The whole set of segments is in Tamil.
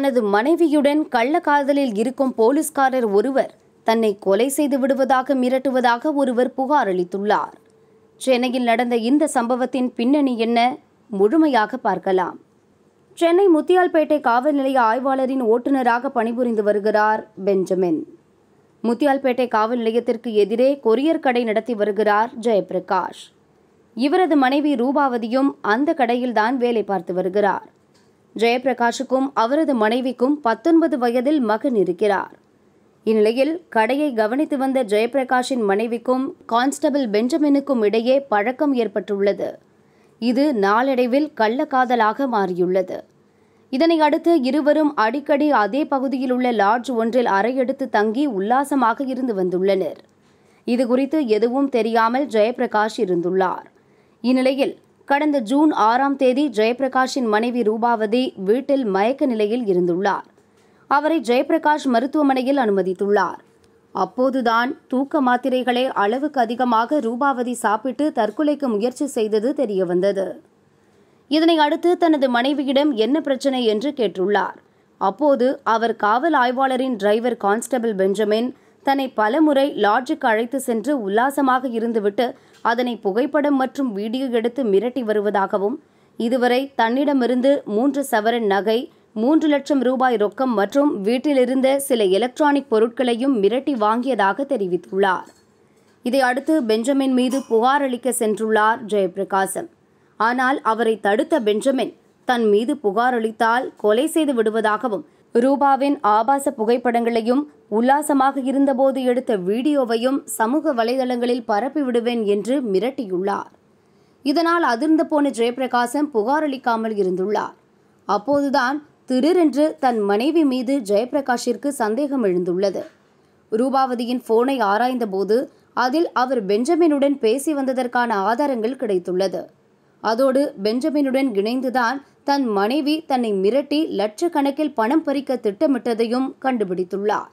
தனது மனைவியுடன் கள்ளக்காதலில் இருக்கும் போலீஸ்காரர் ஒருவர் தன்னை கொலை செய்து விடுவதாக மிரட்டுவதாக ஒருவர் புகார் அளித்துள்ளார் சென்னையில் நடந்த இந்த சம்பவத்தின் பின்னணி என்ன முழுமையாக பார்க்கலாம் சென்னை முத்தியால்பேட்டை காவல் நிலைய ஆய்வாளரின் ஓட்டுநராக பணிபுரிந்து வருகிறார் பெஞ்சமின் முத்தியால்பேட்டை காவல் நிலையத்திற்கு எதிரே கொரியர் கடை நடத்தி வருகிறார் ஜெயபிரகாஷ் இவரது மனைவி ரூபாவதியும் அந்த கடையில்தான் வேலை பார்த்து வருகிறார் ஜெயபிரகாஷுக்கும் அவரது மனைவிக்கும் பத்தொன்பது வயதில் மகன் இருக்கிறார் இந்நிலையில் கடையை கவனித்து வந்த ஜெயபிரகாஷின் மனைவிக்கும் கான்ஸ்டபிள் பெஞ்சமினுக்கும் இடையே பழக்கம் ஏற்பட்டுள்ளது இது நாளடைவில் கள்ளக்காதலாக மாறியுள்ளது இதனை அடுத்து இருவரும் அடிக்கடி அதே பகுதியில் உள்ள லாட்ஜ் ஒன்றில் அறையெடுத்து தங்கி உல்லாசமாக இருந்து வந்துள்ளனர் இது குறித்து எதுவும் தெரியாமல் ஜெயபிரகாஷ் இருந்துள்ளார் இந்நிலையில் கடந்த ஜூன் ஆறாம் தேதி ஜெயபிரகாஷின் மனைவி ரூபாவதி வீட்டில் மயக்க நிலையில் இருந்துள்ளார் அவரை ஜெயபிரகாஷ் மருத்துவமனையில் அனுமதித்துள்ளார் அப்போதுதான் தூக்க மாத்திரைகளை அளவுக்கு அதிகமாக ரூபாவதி சாப்பிட்டு தற்கொலைக்கு முயற்சி செய்தது தெரியவந்தது இதனை அடுத்து தனது மனைவியிடம் என்ன பிரச்சனை என்று கேட்டுள்ளார் அப்போது அவர் காவல் ஆய்வாளரின் டிரைவர் கான்ஸ்டபிள் பெஞ்சமின் தன்னை பலமுறை லாட்ஜுக்கு அழைத்து சென்று உல்லாசமாக இருந்துவிட்டு அதனை புகைப்படம் மற்றும் வீடியோ எடுத்து மிரட்டி வருவதாகவும் இதுவரை தன்னிடமிருந்து மூன்று சவரன் நகை மூன்று லட்சம் ரூபாய் ரொக்கம் மற்றும் வீட்டிலிருந்த சில எலக்ட்ரானிக் பொருட்களையும் மிரட்டி வாங்கியதாக தெரிவித்துள்ளார் இதையடுத்து பெஞ்சமின் மீது புகார் அளிக்க சென்றுள்ளார் ஜெயபிரகாசம் ஆனால் அவரை தடுத்த பெஞ்சமின் தன் மீது புகார் அளித்தால் கொலை செய்து விடுவதாகவும் ரூபாவின் ஆபாச புகைப்படங்களையும் உல்லாசமாக இருந்தபோது எடுத்த வீடியோவையும் சமூக வலைதளங்களில் பரப்பிவிடுவேன் என்று மிரட்டியுள்ளார் இதனால் அதிர்ந்து போன ஜெயபிரகாசம் புகாரளிக்காமல் இருந்துள்ளார் அப்போதுதான் திடீரென்று தன் மனைவி மீது ஜெயபிரகாஷிற்கு சந்தேகம் எழுந்துள்ளது ரூபாவதியின் போனை ஆராய்ந்தபோது அதில் அவர் பெஞ்சமினுடன் பேசி வந்ததற்கான ஆதாரங்கள் கிடைத்துள்ளது அதோடு பெஞ்சமினுடன் இணைந்துதான் தன் மனைவி தன்னை மிரட்டி லட்சக்கணக்கில் பணம் பறிக்க திட்டமிட்டதையும் கண்டுபிடித்துள்ளார்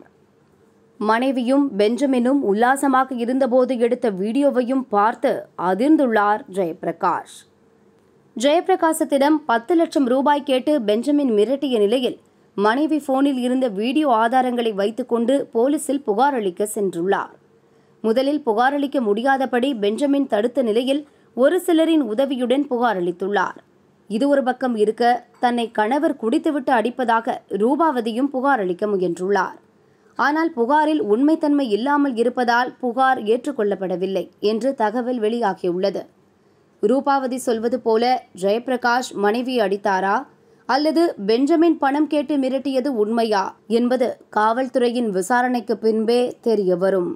மனைவியும் பெஞ்சமினும் உல்லாசமாக இருந்தபோது எடுத்த வீடியோவையும் பார்த்து அதிர்ந்துள்ளார் ஜெயபிரகாஷ் ஜெயபிரகாசத்திடம் பத்து லட்சம் ரூபாய் கேட்டு பெஞ்சமின் மிரட்டிய நிலையில் மனைவி போனில் இருந்த வீடியோ ஆதாரங்களை வைத்துக்கொண்டு போலீசில் புகார் அளிக்க சென்றுள்ளார் முதலில் புகார் அளிக்க முடியாதபடி பெஞ்சமின் தடுத்த நிலையில் ஒரு சிலரின் உதவியுடன் புகார் அளித்துள்ளார் இது ஒரு பக்கம் இருக்க தன்னை கணவர் குடித்துவிட்டு அடிப்பதாக ரூபாவதியும் புகார் அளிக்க முயன்றுள்ளார் ஆனால் புகாரில் உண்மைத்தன்மை இல்லாமல் இருப்பதால் புகார் ஏற்றுக்கொள்ளப்படவில்லை என்று தகவல் வெளியாகியுள்ளது ரூபாவதி சொல்வது போல ஜெயபிரகாஷ் மனைவி அடித்தாரா அல்லது பெஞ்சமின் பணம் கேட்டு மிரட்டியது உண்மையா என்பது காவல்துறையின் விசாரணைக்கு பின்பே தெரியவரும்